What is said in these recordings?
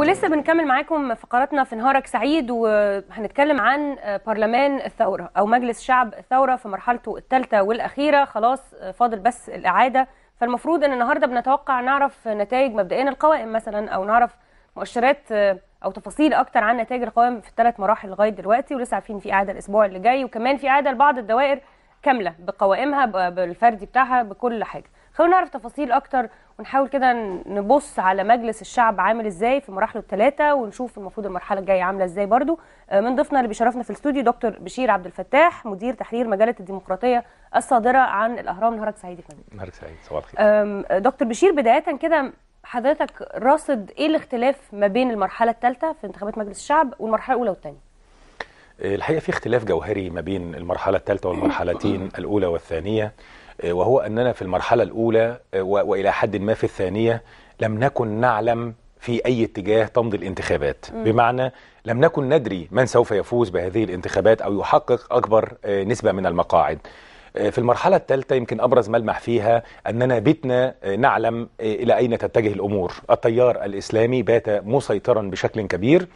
ولسه بنكمل معاكم فقراتنا في نهارك سعيد وهنتكلم عن آه، برلمان الثوره او مجلس شعب الثوره في مرحلته الثالثه والاخيره خلاص آه، فاضل بس الاعاده فالمفروض ان النهارده بنتوقع نعرف نتائج مبدئيا القوائم مثلا او نعرف مؤشرات آه، او تفاصيل اكتر عن نتائج القوائم في الثلاث مراحل لغايه دلوقتي ولسه عارفين في اعاده الاسبوع اللي جاي وكمان في اعاده لبعض الدوائر كامله بقوائمها بالفردي بتاعها بكل حاجه خلونا نعرف تفاصيل اكتر ونحاول كده نبص على مجلس الشعب عامل ازاي في مراحله الثلاثه ونشوف المفروض المرحله الجايه عامله ازاي برضو آه، من ضيفنا اللي بيشرفنا في الاستوديو دكتور بشير عبد الفتاح مدير تحرير مجله الديمقراطيه الصادره عن الاهرام نهارك سعيد يا فندم نهارك سعيد صباح الخير آه، دكتور بشير بدايه كده حضرتك راصد ايه الاختلاف ما بين المرحله الثالثه في انتخابات مجلس الشعب والمرحله الاولى والثانيه آه، الحقيقه في اختلاف جوهري ما بين المرحله الثالثه والمرحلتين الاولى والثانيه آه، وهو أننا في المرحلة الأولى آه، وإلى حد ما في الثانية لم نكن نعلم في أي اتجاه تمضي الانتخابات م. بمعنى لم نكن ندري من سوف يفوز بهذه الانتخابات أو يحقق أكبر آه، نسبة من المقاعد في المرحلة الثالثة يمكن أبرز ملمح فيها أننا بتنا نعلم إلى أين تتجه الأمور التيار الإسلامي بات مسيطرا بشكل كبير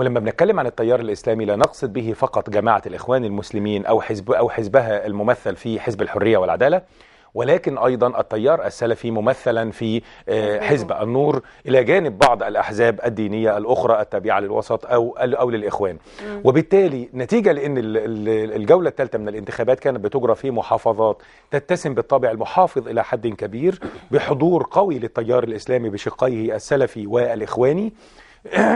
ولما بنتكلم عن التيار الاسلامي لا نقصد به فقط جماعه الاخوان المسلمين او حزب او حزبها الممثل في حزب الحريه والعداله ولكن ايضا التيار السلفي ممثلا في آه، حزب النور الى جانب بعض الاحزاب الدينيه الاخرى التابعه للوسط او او للاخوان وبالتالي نتيجه لان الجوله الثالثه من الانتخابات كانت بتجرى في محافظات تتسم بالطابع المحافظ الى حد كبير بحضور قوي للتيار الاسلامي بشقيه السلفي والاخواني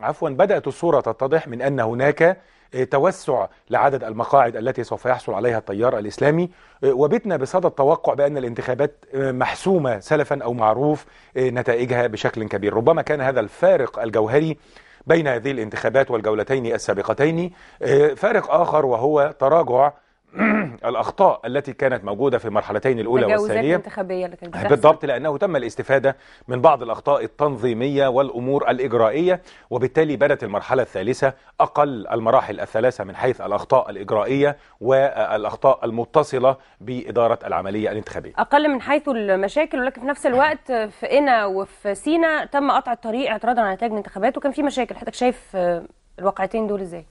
عفوا بدأت الصورة تتضح من أن هناك آه، توسع لعدد المقاعد التي سوف يحصل عليها التيار الإسلامي آه، وبتنا بصدد توقع بأن الانتخابات آه، محسومة سلفا أو معروف نتائجها بشكل كبير ربما كان هذا الفارق الجوهري بين هذه الانتخابات والجولتين السابقتين فارق آخر وهو تراجع الاخطاء التي كانت موجوده في المرحلتين الاولى والثانيه الانتخابيه اللي كانت بالضبط لانه تم الاستفاده من بعض الاخطاء التنظيميه والامور الاجرائيه وبالتالي بدت المرحله الثالثه اقل المراحل الثلاثه من حيث الاخطاء الاجرائيه والاخطاء المتصله باداره العمليه الانتخابيه اقل من حيث المشاكل ولكن في نفس الوقت في انا وفي سينا تم قطع الطريق اعتراضا على نتائج الانتخابات وكان في مشاكل حضرتك شايف الواقعتين دول ازاي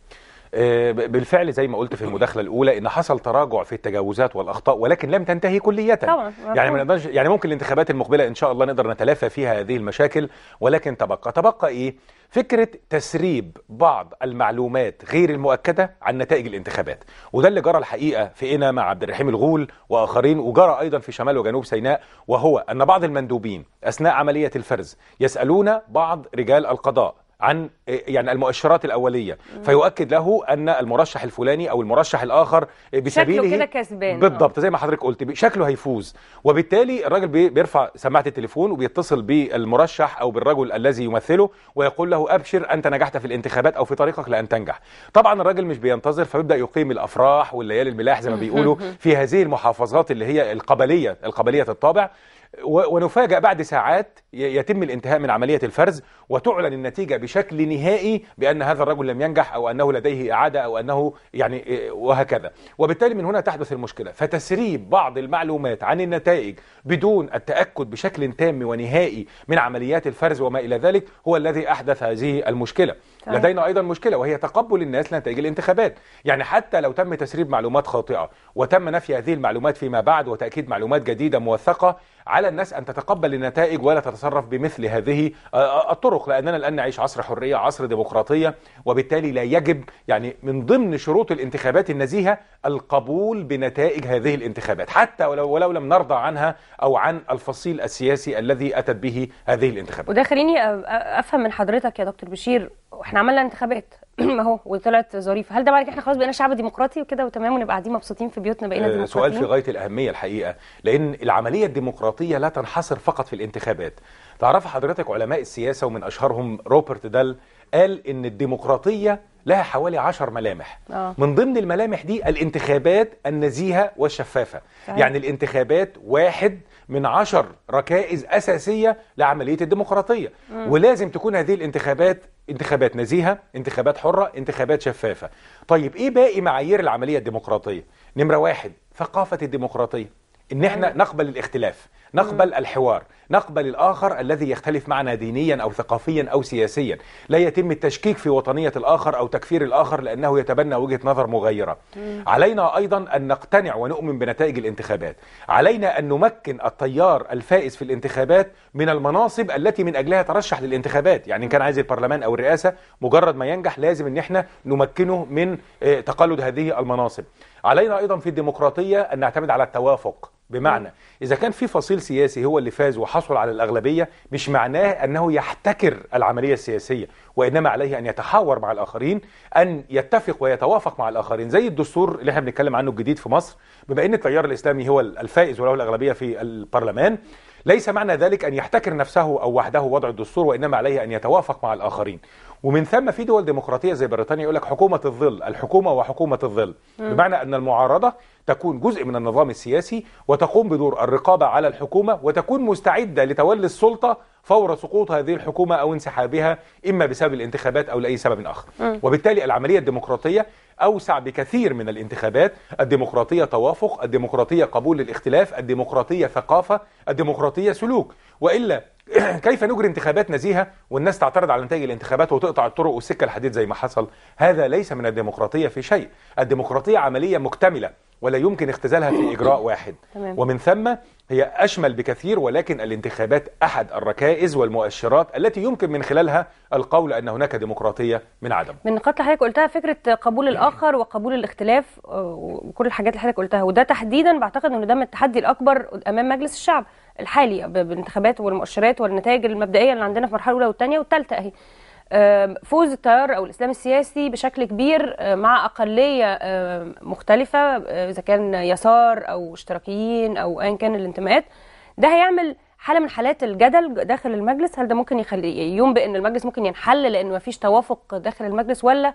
آه، بالفعل زي ما قلت في المداخله الاولى ان حصل تراجع في التجاوزات والاخطاء ولكن لم تنتهي كليه طبعا يعني ما نقدرش يعني ممكن الانتخابات المقبله ان شاء الله نقدر نتلافى فيها هذه المشاكل ولكن تبقى تبقى ايه فكره تسريب بعض المعلومات غير المؤكده عن نتائج الانتخابات وده اللي جرى الحقيقه في انا مع عبد الرحيم الغول واخرين وجرى ايضا في شمال وجنوب سيناء وهو ان بعض المندوبين اثناء عمليه الفرز يسالون بعض رجال القضاء عن يعني المؤشرات الاوليه مم. فيؤكد له ان المرشح الفلاني او المرشح الاخر بسبيله شكله كده كسبان بالضبط آه. زي ما حضرتك قلت شكله هيفوز وبالتالي الراجل بيرفع سماعه التليفون وبيتصل بالمرشح او بالرجل الذي يمثله ويقول له ابشر انت نجحت في الانتخابات او في طريقك لان تنجح طبعا الراجل مش بينتظر فبيبدا يقيم الافراح والليالي الملاح زي ما بيقولوا في هذه المحافظات اللي هي القبليه القبليه الطابع ونفاجأ بعد ساعات يتم الانتهاء من عملية الفرز وتعلن النتيجة بشكل نهائي بأن هذا الرجل لم ينجح أو أنه لديه إعادة أو أنه يعني إيه، وهكذا وبالتالي من هنا تحدث المشكلة فتسريب بعض المعلومات عن النتائج بدون التأكد بشكل تام ونهائي من عمليات الفرز وما إلى ذلك هو الذي أحدث هذه المشكلة طيب. لدينا ايضا مشكله وهي تقبل الناس لنتائج الانتخابات يعني حتى لو تم تسريب معلومات خاطئه وتم نفي هذه المعلومات فيما بعد وتاكيد معلومات جديده موثقه على الناس ان تتقبل النتائج ولا تتصرف بمثل هذه آه، آه، الطرق لاننا الان نعيش عصر حريه عصر ديمقراطيه وبالتالي لا يجب يعني من ضمن شروط الانتخابات النزيهه القبول بنتائج هذه الانتخابات حتى ولو, ولو لم نرضى عنها او عن الفصيل السياسي الذي اتت به هذه الانتخابات وده آه، افهم من حضرتك يا دكتور بشير واحنا عملنا انتخابات اهو وطلعت ظريفه هل ده معنى احنا خلاص بقينا شعب ديمقراطي وكده وتمام ونبقى قاعدين مبسوطين في بيوتنا بقينا آه، ديمقراطيين سؤال في غايه الاهميه الحقيقه لان العمليه الديمقراطيه لا تنحصر فقط في الانتخابات تعرف حضرتك علماء السياسه ومن اشهرهم روبرت دال قال ان الديمقراطيه لها حوالي 10 ملامح آه. من ضمن الملامح دي الانتخابات النزيهه والشفافه صحيح. يعني الانتخابات واحد من عشر ركائز اساسيه لعمليه الديمقراطيه م. ولازم تكون هذه الانتخابات انتخابات نزيهه انتخابات حره انتخابات شفافه طيب ايه باقي معايير العمليه الديمقراطيه نمره واحد ثقافه الديمقراطيه ان احنا أيوة. نقبل الاختلاف نقبل الحوار نقبل الآخر الذي يختلف معنا دينيا أو ثقافيا أو سياسيا لا يتم التشكيك في وطنية الآخر أو تكفير الآخر لأنه يتبنى وجهة نظر مغايرة علينا أيضا أن نقتنع ونؤمن بنتائج الانتخابات علينا أن نمكن التيار الفائز في الانتخابات من المناصب التي من أجلها ترشح للانتخابات يعني إن كان عايز البرلمان أو الرئاسة مجرد ما ينجح لازم أن احنا نمكنه من آه، تقلد هذه المناصب علينا أيضا في الديمقراطية أن نعتمد على التوافق بمعنى إذا كان في فصيل سياسي هو اللي فاز وحصل على الأغلبية مش معناه أنه يحتكر العملية السياسية وإنما عليه أن يتحاور مع الآخرين أن يتفق ويتوافق مع الآخرين زي الدستور اللي احنا بنتكلم عنه الجديد في مصر بما أن التيار الإسلامي هو الفائز وله الأغلبية في البرلمان ليس معنى ذلك أن يحتكر نفسه أو وحده وضع الدستور وإنما عليه أن يتوافق مع الآخرين ومن ثم في دول ديمقراطية زي بريطانيا يقول لك حكومة الظل الحكومة وحكومة الظل بمعنى أن المعارضة تكون جزء من النظام السياسي وتقوم بدور الرقابة على الحكومة وتكون مستعدة لتولي السلطة فور سقوط هذه الحكومة أو انسحابها إما بسبب الانتخابات أو لأي سبب آخر وبالتالي العملية الديمقراطية أوسع بكثير من الانتخابات الديمقراطية توافق الديمقراطية قبول للاختلاف الديمقراطية ثقافة الديمقراطية سلوك وإلا كيف نجري انتخابات نزيهة والناس تعترض على نتائج الانتخابات وتقطع الطرق والسكة الحديد زي ما حصل هذا ليس من الديمقراطية في شيء الديمقراطية عملية مكتملة ولا يمكن اختزالها في إجراء واحد تمام. ومن ثم هي أشمل بكثير ولكن الانتخابات أحد الركائز والمؤشرات التي يمكن من خلالها القول أن هناك ديمقراطية من عدم من نقاط حضرتك قلتها فكرة قبول الآخر وقبول الاختلاف آه، وكل الحاجات اللي حضرتك قلتها وده تحديدا بعتقد أنه ده من التحدي الأكبر أمام مجلس الشعب الحالي بالانتخابات والمؤشرات والنتائج المبدئية اللي عندنا في المرحلة الأولى والثانية والثالثة أهي فوز التيار او الاسلام السياسي بشكل كبير مع اقليه مختلفه اذا كان يسار او اشتراكيين او ايا كان الانتماءات ده هيعمل حاله من حالات الجدل داخل المجلس هل ده ممكن يخلي ينبئ ان المجلس ممكن ينحل لان ما فيش توافق داخل المجلس ولا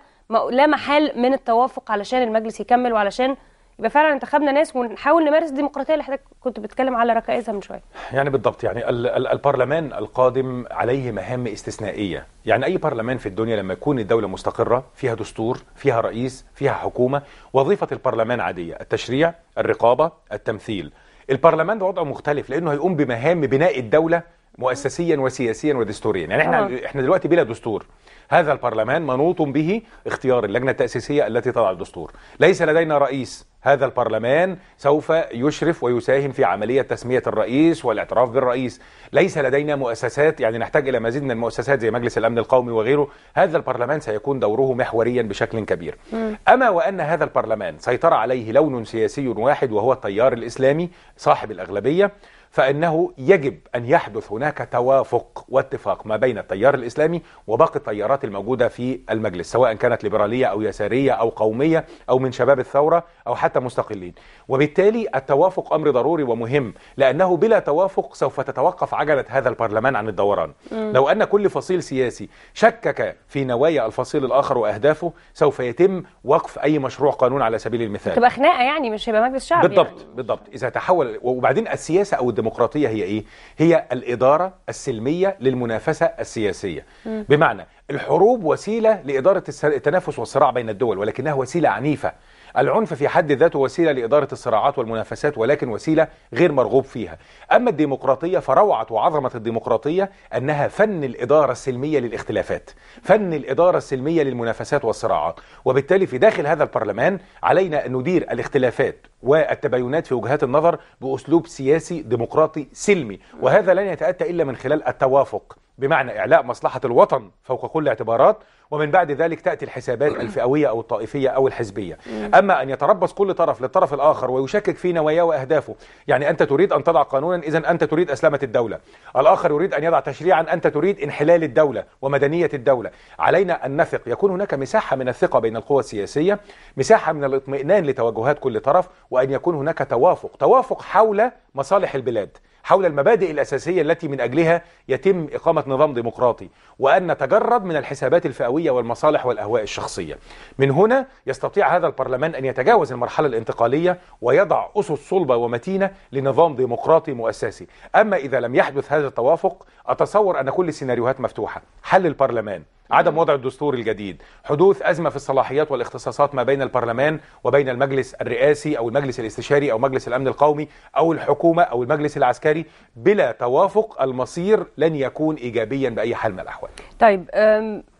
لا محال من التوافق علشان المجلس يكمل وعلشان يبقى فعلا انتخبنا ناس ونحاول نمارس الديمقراطيه اللي حضرتك كنت بتتكلم على ركائزها من شويه. يعني بالضبط يعني ال ال البرلمان القادم عليه مهام استثنائيه، يعني اي برلمان في الدنيا لما يكون الدوله مستقره فيها دستور، فيها رئيس، فيها حكومه، وظيفه البرلمان عاديه، التشريع، الرقابه، التمثيل. البرلمان ده وضعه مختلف لانه هيقوم بمهام بناء الدوله مؤسسيا وسياسيا ودستوريا يعني احنا آه. احنا دلوقتي بلا دستور هذا البرلمان منوط به اختيار اللجنه التاسيسيه التي تضع الدستور ليس لدينا رئيس هذا البرلمان سوف يشرف ويساهم في عمليه تسميه الرئيس والاعتراف بالرئيس ليس لدينا مؤسسات يعني نحتاج الى مزيد من المؤسسات زي مجلس الامن القومي وغيره هذا البرلمان سيكون دوره محوريا بشكل كبير م. اما وان هذا البرلمان سيطر عليه لون سياسي واحد وهو التيار الاسلامي صاحب الاغلبيه فانه يجب ان يحدث هناك توافق واتفاق ما بين التيار الاسلامي وباقي التيارات الموجوده في المجلس سواء كانت ليبراليه او يساريه او قوميه او من شباب الثوره او حتى مستقلين وبالتالي التوافق امر ضروري ومهم لانه بلا توافق سوف تتوقف عجله هذا البرلمان عن الدوران م. لو ان كل فصيل سياسي شكك في نوايا الفصيل الاخر واهدافه سوف يتم وقف اي مشروع قانون على سبيل المثال تبقى خناقه يعني مش هيبقى مجلس شعب يعني. بالضبط يعني. بالضبط اذا تحول وبعدين السياسه او الدم الديمقراطيه هي ايه هي الاداره السلميه للمنافسه السياسيه بمعنى الحروب وسيله لاداره التنافس والصراع بين الدول ولكنها وسيله عنيفه العنف في حد ذاته وسيلة لإدارة الصراعات والمنافسات ولكن وسيلة غير مرغوب فيها أما الديمقراطية فروعة وعظمة الديمقراطية أنها فن الإدارة السلمية للاختلافات فن الإدارة السلمية للمنافسات والصراعات وبالتالي في داخل هذا البرلمان علينا أن ندير الاختلافات والتباينات في وجهات النظر بأسلوب سياسي ديمقراطي سلمي وهذا لن يتأتى إلا من خلال التوافق بمعنى إعلاء مصلحة الوطن فوق كل اعتبارات ومن بعد ذلك تأتي الحسابات الفئوية أو الطائفية أو الحزبية أما أن يتربص كل طرف للطرف الآخر ويشكك في نواياه وأهدافه يعني أنت تريد أن تضع قانونا إذا أنت تريد أسلمة الدولة الآخر يريد أن يضع تشريعا أنت تريد انحلال الدولة ومدنية الدولة علينا أن نثق يكون هناك مساحة من الثقة بين القوى السياسية مساحة من الاطمئنان لتوجهات كل طرف وأن يكون هناك توافق توافق حول مصالح البلاد حول المبادئ الأساسية التي من أجلها يتم إقامة نظام ديمقراطي وأن نتجرد من الحسابات الفئوية والمصالح والأهواء الشخصية من هنا يستطيع هذا البرلمان أن يتجاوز المرحلة الانتقالية ويضع أسس صلبة ومتينة لنظام ديمقراطي مؤسسي أما إذا لم يحدث هذا التوافق أتصور أن كل السيناريوهات مفتوحة حل البرلمان عدم وضع الدستور الجديد حدوث أزمة في الصلاحيات والاختصاصات ما بين البرلمان وبين المجلس الرئاسي أو المجلس الاستشاري أو مجلس الأمن القومي أو الحكومة أو المجلس العسكري بلا توافق المصير لن يكون إيجابيا بأي حال من الأحوال طيب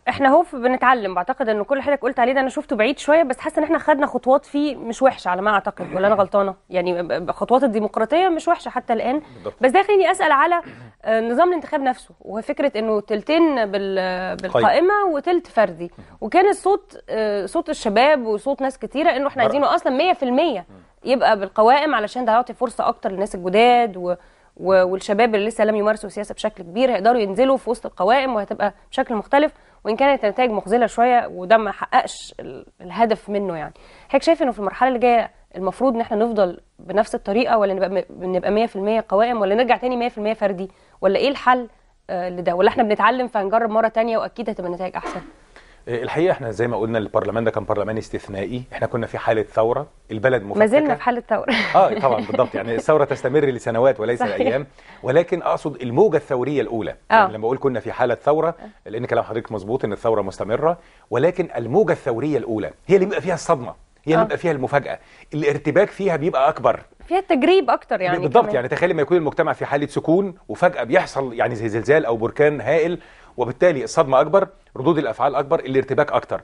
احنا هو بنتعلم بعتقد ان كل حاجه قلت عليه ده انا شفته بعيد شويه بس حاسه ان احنا خدنا خطوات فيه مش وحشه على ما اعتقد ولا انا غلطانه يعني خطوات الديمقراطيه مش وحشه حتى الان بس ده خليني اسال على آه، نظام الانتخاب نفسه وفكره انه تلتين بالقائمه وتلت فردي وكان الصوت آه، صوت الشباب وصوت ناس كتيره انه احنا عايزينه اصلا 100% يبقى بالقوائم علشان ده هيعطي فرصه اكتر للناس الجداد و... والشباب اللي لسه لم يمارسوا السياسه بشكل كبير هيقدروا ينزلوا في وسط القوائم وهتبقى بشكل مختلف وان كانت النتائج مخزله شويه وده ما حققش الهدف منه يعني حضرتك شايف انه في المرحله اللي جايه المفروض ان احنا نفضل بنفس الطريقه ولا نبقى نبقى 100% قوائم ولا نرجع تاني 100% فردي ولا ايه الحل آه، لده ولا احنا بنتعلم فهنجرب مره تانية واكيد هتبقى النتائج احسن إيه، الحقيقه احنا زي ما قلنا البرلمان ده كان برلمان استثنائي احنا كنا في حاله ثوره البلد مفككه ما زلنا في حاله ثوره اه طبعا بالضبط يعني الثوره تستمر لسنوات وليس صحيح. لايام ولكن اقصد الموجه الثوريه الاولى آه. يعني لما اقول كنا في حاله ثوره لان كلام حضرتك مظبوط ان الثوره مستمره ولكن الموجه الثوريه الاولى هي اللي بيبقى فيها الصدمه هي اللي آه. بيبقى فيها المفاجاه الارتباك فيها بيبقى اكبر فيها تجريب اكتر يعني بالضبط كمان. يعني تخيل لما يكون المجتمع في حاله سكون وفجاه بيحصل يعني زي زلزال او بركان هائل وبالتالي الصدمه اكبر ردود الافعال اكبر الارتباك اكتر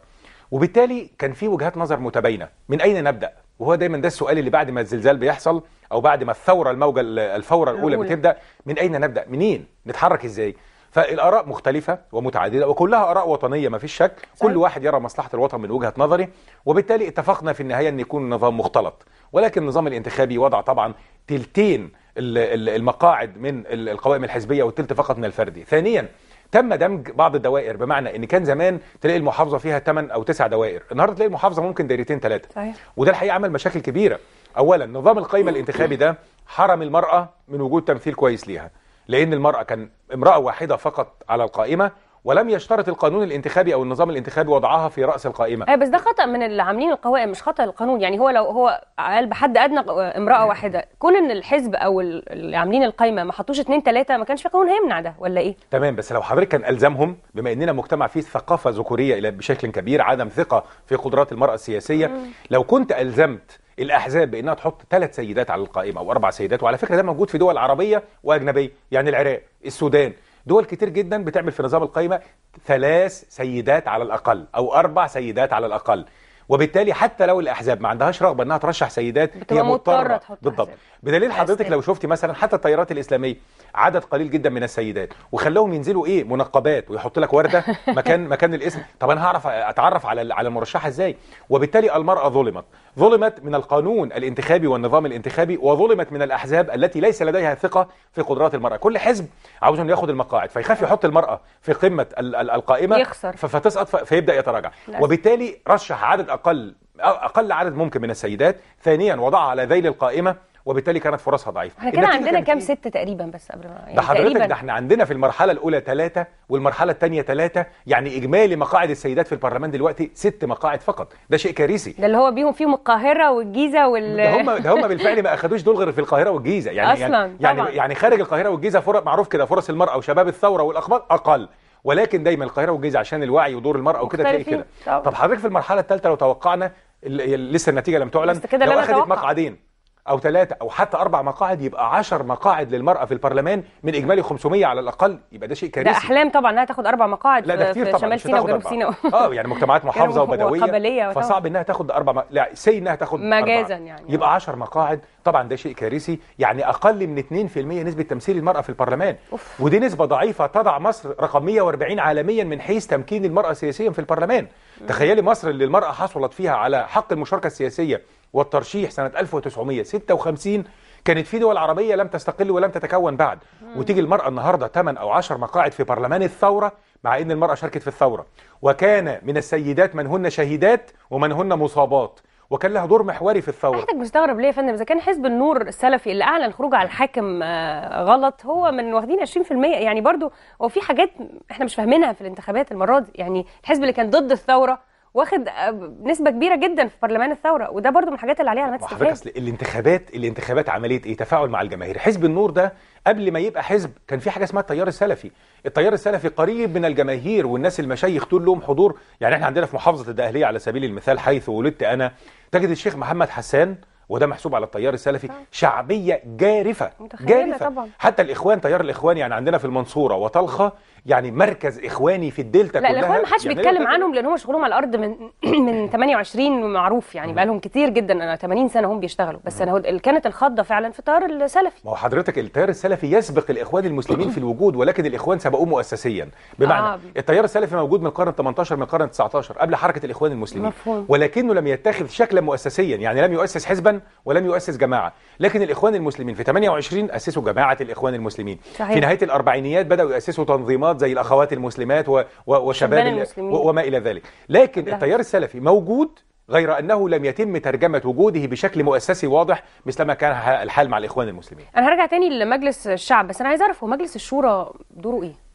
وبالتالي كان في وجهات نظر متباينه من اين نبدا وهو دايما ده السؤال اللي بعد ما الزلزال بيحصل او بعد ما الثوره الموجه الفوره الاولى بتبدا من اين نبدا منين نتحرك ازاي فالاراء مختلفه ومتعدده وكلها اراء وطنيه ما فيش شك كل واحد يرى مصلحه الوطن من وجهه نظره وبالتالي اتفقنا في النهايه ان يكون نظام مختلط ولكن النظام الانتخابي وضع طبعا تلتين المقاعد من القوائم الحزبيه والتلت فقط من الفردي ثانيا تم دمج بعض الدوائر بمعنى ان كان زمان تلاقي المحافظه فيها 8 او 9 دوائر النهارده تلاقي المحافظه ممكن دايرتين ثلاثه صحيح. وده الحقيقه عمل مشاكل كبيره اولا نظام القائمه الانتخابي ده حرم المراه من وجود تمثيل كويس ليها لان المراه كان امراه واحده فقط على القائمه ولم يشترط القانون الانتخابي او النظام الانتخابي وضعها في راس القائمه اي آه، بس ده خطا من اللي عاملين القوائم مش خطا القانون يعني هو لو هو قال بحد ادنى آه، امراه واحده كون ان الحزب او اللي عاملين القائمه ما حطوش اثنين ثلاثه ما كانش في قانون هيمنع ده ولا ايه تمام بس لو حضرتك كان الزمهم بما اننا مجتمع فيه ثقافه ذكوريه الى بشكل كبير عدم ثقه في قدرات المراه السياسيه مم. لو كنت الزمت الاحزاب بانها تحط ثلاث سيدات على القائمه او اربع سيدات وعلى فكره ده موجود في دول عربيه واجنبيه يعني العراق السودان دول كتير جدا بتعمل في نظام القايمه ثلاث سيدات على الاقل او اربع سيدات على الاقل وبالتالي حتى لو الاحزاب ما عندهاش رغبه انها ترشح سيدات هي مضطره تحط بالضبط أحزاب. بدليل حضرتك لو شفتي مثلا حتى التيارات الاسلاميه عدد قليل جدا من السيدات وخلاهم ينزلوا ايه منقبات ويحط لك ورده مكان مكان الاسم طب انا هعرف اتعرف على على المرشحه ازاي وبالتالي المراه ظلمت ظلمت من القانون الانتخابي والنظام الانتخابي وظلمت من الاحزاب التي ليس لديها ثقه في قدرات المراه كل حزب عاوز انه ياخد المقاعد فيخاف يحط المراه في قمه القائمه يخسر. فتسقط فيبدا يتراجع نعم. وبالتالي رشح عدد اقل اقل عدد ممكن من السيدات ثانيا وضعها على ذيل القائمه وبالتالي كانت فرصها ضعيفه احنا كده عندنا كام إيه؟ ستة تقريبا بس قبل ما يعني ده حضرتك ده احنا عندنا في المرحله الاولى ثلاثة والمرحله الثانيه ثلاثة يعني اجمالي مقاعد السيدات في البرلمان دلوقتي ست مقاعد فقط ده شيء كارثي ده اللي هو بيهم فيهم القاهره والجيزه وال ده هم ده هم بالفعل ما اخدوش دول غير في القاهره والجيزه يعني أصلاً يعني, يعني طبعًا. يعني خارج القاهره والجيزه فرق معروف كده فرص المراه وشباب الثوره والاخبار اقل ولكن دايما القاهره والجيزه عشان الوعي ودور المراه وكده تلاقي كده طب حضرتك في المرحله الثالثه لو توقعنا لسه النتيجه لم تعلن لو اخذت مقعدين او ثلاثة او حتى اربع مقاعد يبقى 10 مقاعد للمرأة في البرلمان من اجمالي 500 على الاقل يبقى ده شيء كارثي ده احلام طبعا انها تاخد اربع مقاعد لا ده كتير في طبعا شمال سيناء وجنوب سيناء اه يعني مجتمعات محافظة يعني وبدوية وقبلية فصعب انها تاخد اربع مقاعد لا سي انها تاخد مجازا أربعة. يعني يبقى 10 مقاعد طبعا ده شيء كارثي يعني اقل من 2% نسبة تمثيل المرأة في البرلمان أوف. ودي نسبة ضعيفة تضع مصر رقم 140 عالميا من حيث تمكين المرأة سياسيا في البرلمان تخيلي مصر اللي المرأة حصلت فيها على حق المشاركة السياسية والترشيح سنة 1956 كانت في دول عربية لم تستقل ولم تتكون بعد وتيجي المرأة النهاردة 8 أو 10 مقاعد في برلمان الثورة مع أن المرأة شاركت في الثورة وكان من السيدات من هن شهيدات ومن هن مصابات وكان لها دور محوري في الثوره حضرتك مستغرب ليه يا فندم اذا كان حزب النور السلفي اللي اعلن الخروج على الحاكم آه، غلط هو من واخدين 20% يعني برضو هو في حاجات احنا مش فاهمينها في الانتخابات المره دي يعني الحزب اللي كان ضد الثوره واخد آه، نسبه كبيره جدا في برلمان الثوره وده برضو من الحاجات اللي عليها علامات استفهام اصل الانتخابات الانتخابات عمليه ايه تفاعل مع الجماهير حزب النور ده قبل ما يبقى حزب كان في حاجه اسمها التيار السلفي التيار السلفي قريب من الجماهير والناس المشايخ دول لهم حضور يعني احنا عندنا في محافظه الدقهليه على سبيل المثال حيث ولدت انا تجد الشيخ محمد حسان وده محسوب على التيار السلفي اه. شعبيه جارفه جارفه طبعا. حتى الاخوان تيار الاخوان يعني عندنا في المنصوره وطلخه يعني مركز اخواني في الدلتا لا كلها الاخوان ما حدش يعني بيتكلم عنهم لان هم شغلهم على الارض من من 28 معروف يعني بقى لهم كتير جدا انا 80 سنه هم بيشتغلوا بس انا كانت الخضه فعلا في التيار السلفي ما هو حضرتك التيار السلفي يسبق الاخوان المسلمين في الوجود ولكن الاخوان سبقوه مؤسسيا بمعنى آه. التيار السلفي موجود من القرن 18 من القرن 19 قبل حركه الاخوان المسلمين مفهوم. ولكنه لم يتخذ شكلا مؤسسيا يعني لم يؤسس حزبا ولم يؤسس جماعه لكن الاخوان المسلمين في 28 اسسوا جماعه الاخوان المسلمين صحيح. في نهايه الاربعينيات بداوا يؤسسوا تنظيمات زي الاخوات المسلمات و... و... وشباب المسلمين. و... وما الى ذلك لكن ده. التيار السلفي موجود غير أنه لم يتم ترجمة وجوده بشكل مؤسسي واضح مثلما كان الحال مع الإخوان المسلمين أنا هرجع تاني لمجلس الشعب بس أنا عايز أعرف هو مجلس الشورى دوره إيه؟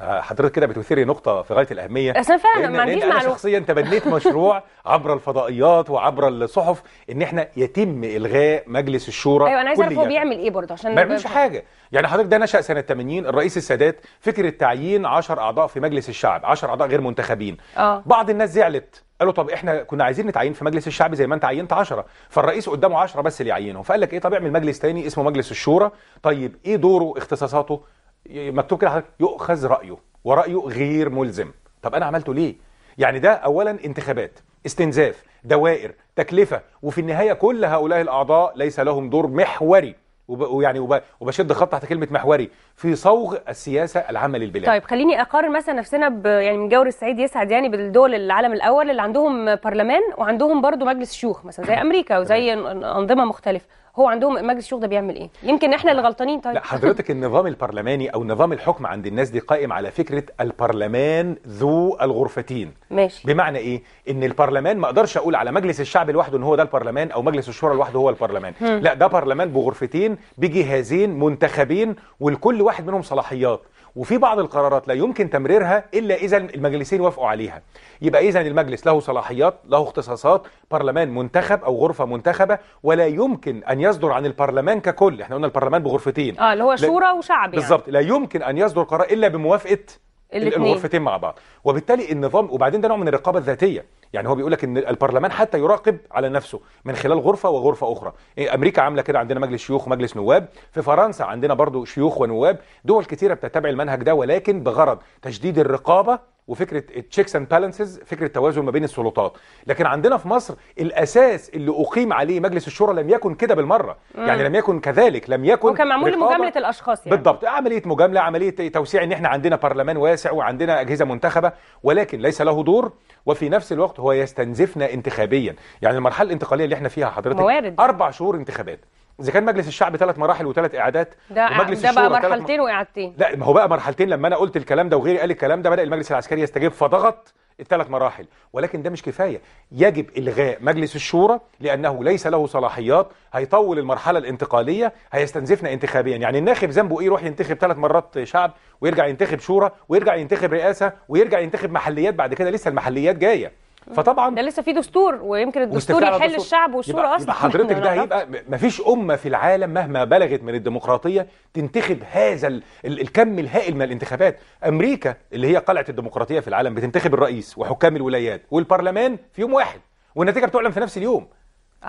حضرتك كده بتثيري نقطه في غايه الاهميه اصل فعلا ما عنديش معلومه شخصيا تبنيت مشروع عبر الفضائيات وعبر الصحف ان احنا يتم الغاء مجلس الشورى ايوه انا عايز اعرف هو بيعمل ايه برضه عشان ما بيعملش حاجه يعني حضرتك ده نشا سنه 80 الرئيس السادات فكره تعيين 10 اعضاء في مجلس الشعب 10 اعضاء غير منتخبين أوه. بعض الناس زعلت قالوا طب احنا كنا عايزين نتعين في مجلس الشعب زي ما انت عينت 10 فالرئيس قدامه 10 بس اللي يعينهم فقال لك ايه طب اعمل مجلس تاني اسمه مجلس الشورى طيب ايه دوره اختصاصاته مكتوب كده حضرتك يؤخذ رايه ورايه غير ملزم طب انا عملته ليه يعني ده اولا انتخابات استنزاف دوائر تكلفه وفي النهايه كل هؤلاء الاعضاء ليس لهم دور محوري ويعني وب... وبشد خط تحت كلمه محوري في صوغ السياسه العامه للبلاد. طيب خليني اقارن مثلا نفسنا ب... يعني من جور السعيد يسعد يعني بالدول العالم الاول اللي عندهم برلمان وعندهم برضو مجلس شيوخ مثلا زي امريكا وزي انظمه مختلفه هو عندهم مجلس الشيوخ ده بيعمل ايه يمكن احنا اللي غلطانين طيب لا حضرتك النظام البرلماني او نظام الحكم عند الناس دي قائم على فكره البرلمان ذو الغرفتين ماشي بمعنى ايه ان البرلمان ما اقدرش اقول على مجلس الشعب لوحده ان هو ده البرلمان او مجلس الشورى لوحده هو البرلمان لا ده برلمان بغرفتين بجهازين منتخبين والكل واحد منهم صلاحيات وفي بعض القرارات لا يمكن تمريرها الا اذا المجلسين وافقوا عليها يبقى اذا المجلس له صلاحيات له اختصاصات برلمان منتخب او غرفه منتخبه ولا يمكن ان يصدر عن البرلمان ككل احنا قلنا البرلمان بغرفتين اه اللي هو شورى وشعب يعني. بالظبط لا يمكن ان يصدر قرار الا بموافقه الغرفتين مع بعض وبالتالي النظام وبعدين ده نوع من الرقابه الذاتيه يعني هو بيقول لك ان البرلمان حتى يراقب على نفسه من خلال غرفه وغرفه اخرى إيه، امريكا عامله كده عندنا مجلس شيوخ ومجلس نواب في فرنسا عندنا برضو شيوخ ونواب دول كتيره بتتبع المنهج ده ولكن بغرض تشديد الرقابه وفكره التشيكس اند بالانسز فكره توازن ما بين السلطات لكن عندنا في مصر الاساس اللي اقيم عليه مجلس الشورى لم يكن كده بالمره مم. يعني لم يكن كذلك لم يكن وكان معمول لمجامله الاشخاص يعني بالضبط عمليه مجامله عمليه توسيع ان احنا عندنا برلمان واسع وعندنا اجهزه منتخبه ولكن ليس له دور وفي نفس الوقت هو يستنزفنا انتخابيا يعني المرحله الانتقاليه اللي احنا فيها حضرتك موارد. اربع شهور انتخابات اذا كان مجلس الشعب ثلاث مراحل وثلاث اعادات ده ومجلس ده بقى مرحلتين واعادتين لا ما هو بقى مرحلتين لما انا قلت الكلام ده وغيري قال الكلام ده بدا المجلس العسكري يستجيب فضغط الثلاث مراحل ولكن ده مش كفايه يجب الغاء مجلس الشورى لانه ليس له صلاحيات هيطول المرحله الانتقاليه هيستنزفنا انتخابيا يعني الناخب ذنبه ايه يروح ينتخب ثلاث مرات شعب ويرجع ينتخب شورى ويرجع ينتخب رئاسه ويرجع ينتخب محليات بعد كده لسه المحليات جايه آه. فطبعا ده لسه في دستور ويمكن الدستور يحل دستور. الشعب والشورى اصلا يبقى حضرتك ده هيبقى مفيش امه في العالم مهما بلغت من الديمقراطيه تنتخب هذا الكم الهائل من الانتخابات امريكا اللي هي قلعه الديمقراطيه في العالم بتنتخب الرئيس وحكام الولايات والبرلمان في يوم واحد والنتيجه بتعلن في نفس اليوم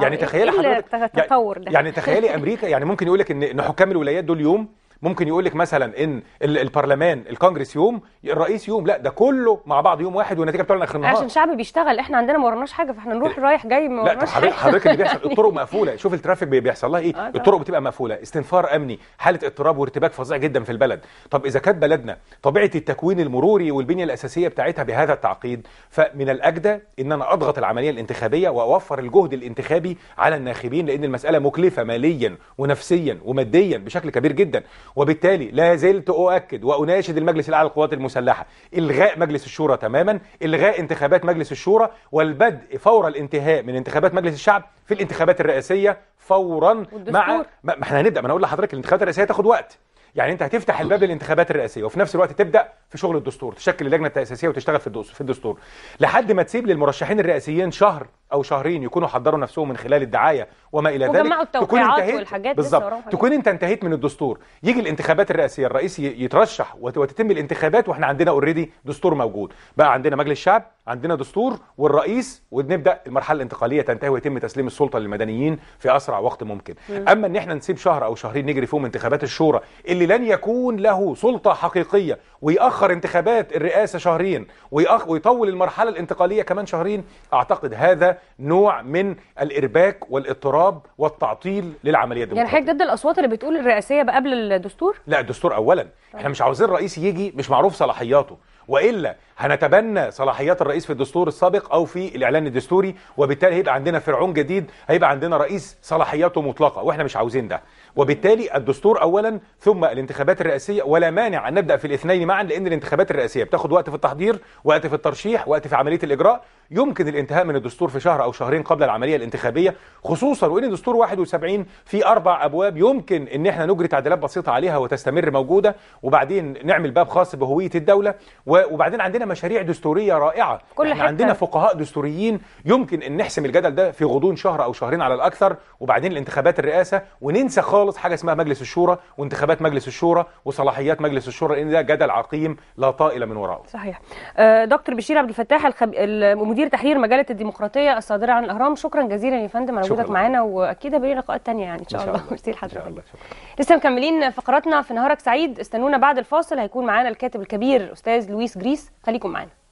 يعني آه، تخيلي إيه حضرتك يعني-, يعني تخيلي امريكا يعني ممكن يقول لك ان حكام الولايات دول يوم ممكن يقول لك مثلا ان البرلمان الكونجرس يوم الرئيس يوم لا ده كله مع بعض يوم واحد والنتيجه بتعلن اخر النهار عشان الشعب بيشتغل احنا عندنا ما وراناش حاجه فاحنا نروح إيه. رايح جاي ما وراناش حاجه لا حضرتك اللي بيحصل الطرق مقفوله شوف الترافيك بيحصل لها ايه آه الطرق بتبقى مقفوله استنفار امني حاله اضطراب وارتباك فظيع جدا في البلد طب اذا كانت بلدنا طبيعه التكوين المروري والبنيه الاساسيه بتاعتها بهذا التعقيد فمن الاجدى ان انا اضغط العمليه الانتخابيه واوفر الجهد الانتخابي على الناخبين لان المساله مكلفه ماليا ونفسيا وماديا بشكل كبير جدا وبالتالي لا زلت أؤكد وأناشد المجلس الأعلى للقوات المسلحة إلغاء مجلس الشورى تماما إلغاء انتخابات مجلس الشورى والبدء فور الانتهاء من انتخابات مجلس الشعب في الانتخابات الرئاسية فورا مع ما احنا هنبدأ ما انا اقول لحضرتك الانتخابات الرئاسية تاخد وقت يعني انت هتفتح الباب للانتخابات الرئاسيه وفي نفس الوقت تبدا في شغل الدستور تشكل اللجنه التاسيسيه وتشتغل في الدستور لحد ما تسيب للمرشحين الرئاسيين شهر او شهرين يكونوا حضروا نفسهم من خلال الدعايه وما الى ذلك تكون انتهيت بالظبط يعني. تكون انت انتهيت من الدستور يجي الانتخابات الرئاسيه الرئيس يترشح وتتم الانتخابات واحنا عندنا اوريدي دستور موجود بقى عندنا مجلس الشعب عندنا دستور والرئيس ونبدا المرحله الانتقاليه تنتهي ويتم تسليم السلطه للمدنيين في اسرع وقت ممكن م. اما ان احنا نسيب شهر او شهرين نجري فيهم انتخابات الشورى اللي لن يكون له سلطه حقيقيه ويأخر انتخابات الرئاسه شهرين ويطول المرحله الانتقاليه كمان شهرين اعتقد هذا نوع من الارباك والاضطراب والتعطيل للعمليه يعني الديمقراطيه يعني حضرتك ضد الاصوات اللي بتقول الرئاسيه بقبل الدستور لا الدستور اولا احنا مش عاوزين الرئيس يجي مش معروف صلاحياته والا هنتبنى صلاحيات الرئيس في الدستور السابق او في الاعلان الدستوري وبالتالي هيبقى عندنا فرعون جديد هيبقى عندنا رئيس صلاحياته مطلقه واحنا مش عاوزين ده وبالتالي الدستور اولا ثم الانتخابات الرئاسيه ولا مانع ان نبدا في الاثنين معا لان الانتخابات الرئاسيه بتاخد وقت في التحضير وقت في الترشيح وقت في عمليه الاجراء يمكن الانتهاء من الدستور في شهر او شهرين قبل العمليه الانتخابيه خصوصا وان الدستور 71 في اربع ابواب يمكن ان احنا نجري تعديلات بسيطه عليها وتستمر موجوده وبعدين نعمل باب خاص بهويه الدوله وبعدين عندنا مشاريع دستوريه رائعه كل احنا حتى. عندنا فقهاء دستوريين يمكن ان نحسم الجدل ده في غضون شهر او شهرين على الاكثر وبعدين الانتخابات الرئاسه وننسى خالص خالص حاجه اسمها مجلس الشورى وانتخابات مجلس الشورى وصلاحيات مجلس الشورى لان ده جدل عقيم لا طائل من وراءه. صحيح. آه، دكتور بشير عبد الفتاح الخب... مدير تحرير مجله الديمقراطيه الصادره عن الاهرام شكرا جزيلا يا فندم على وجودك معانا واكيد هبقى لقاءات ثانيه يعني ان شاء, إن شاء الله. ميرسي لحضرتك. ان شاء الله شكرا. لسه مكملين فقراتنا في نهارك سعيد استنونا بعد الفاصل هيكون معانا الكاتب الكبير استاذ لويس جريس خليكم معانا.